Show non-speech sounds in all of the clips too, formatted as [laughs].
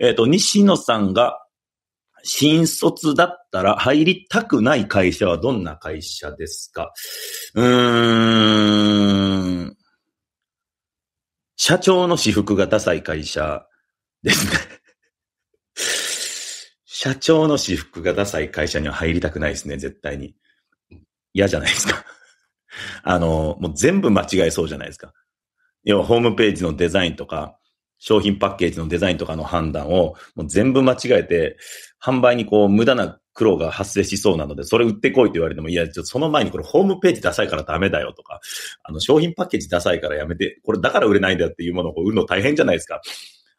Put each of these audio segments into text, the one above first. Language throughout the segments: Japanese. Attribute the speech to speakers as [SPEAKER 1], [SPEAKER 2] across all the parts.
[SPEAKER 1] えっ、ー、と、西野さんが新卒だったら入りたくない会社はどんな会社ですかうーん。社長の私服がダサい会社ですね [laughs] 社長の私服がダサい会社には入りたくないですね、絶対に。嫌じゃないですかあの、もう全部間違えそうじゃないですか。要はホームページのデザインとか、商品パッケージのデザインとかの判断をもう全部間違えて、販売にこう無駄な苦労が発生しそうなので、それ売ってこいと言われても、いや、ちょその前にこれホームページダサいからダメだよとか、あの商品パッケージダサいからやめて、これだから売れないんだっていうものを売るの大変じゃないですか。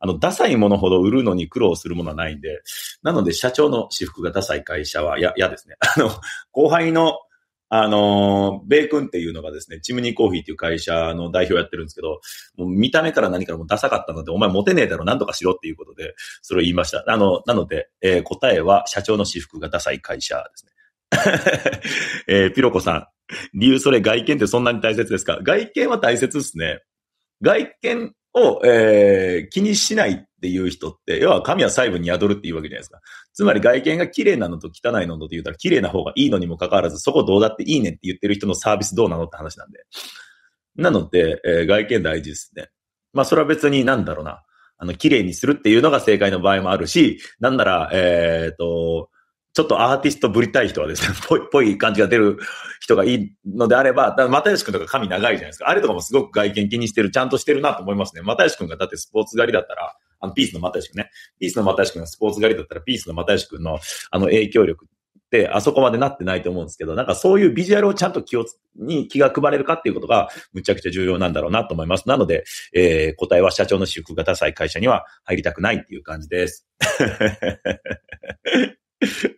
[SPEAKER 1] あの、ダサいものほど売るのに苦労するものはないんで、なので社長の私服がダサい会社は、や、嫌ですね。あの、後輩のあの、ベイ君っていうのがですね、チムニーコーヒーっていう会社の代表やってるんですけど、もう見た目から何からもダサかったので、お前モテねえだろ、なんとかしろっていうことで、それを言いました。あの、なので、えー、答えは社長の私服がダサい会社ですね。[laughs] えー、ピロコさん。理由それ外見ってそんなに大切ですか外見は大切ですね。外見を、えー、気にしないっていう人って、要は神は細部に宿るっていうわけじゃないですか。つまり外見が綺麗なのと汚いのと言ったら綺麗な方がいいのにもかかわらず、そこどうだっていいねって言ってる人のサービスどうなのって話なんで。なので、えー、外見大事ですね。まあそれは別になんだろうな。あの、綺麗にするっていうのが正解の場合もあるし、なんなら、えっ、ー、と、ちょっとアーティストぶりたい人はですね、[laughs] ぽい、ぽい感じが出る人がいいのであれば、又吉んとか髪長いじゃないですか。あれとかもすごく外見気にしてる、ちゃんとしてるなと思いますね。又吉んがだってスポーツ狩りだったら、あの、ピースの又吉んね。ピースの又吉んがスポーツ狩りだったら、ピースの又吉んのあの影響力って、あそこまでなってないと思うんですけど、なんかそういうビジュアルをちゃんと気をに気が配れるかっていうことが、むちゃくちゃ重要なんだろうなと思います。なので、えー、答えは社長の私服がダサい会社には入りたくないっていう感じです。[laughs]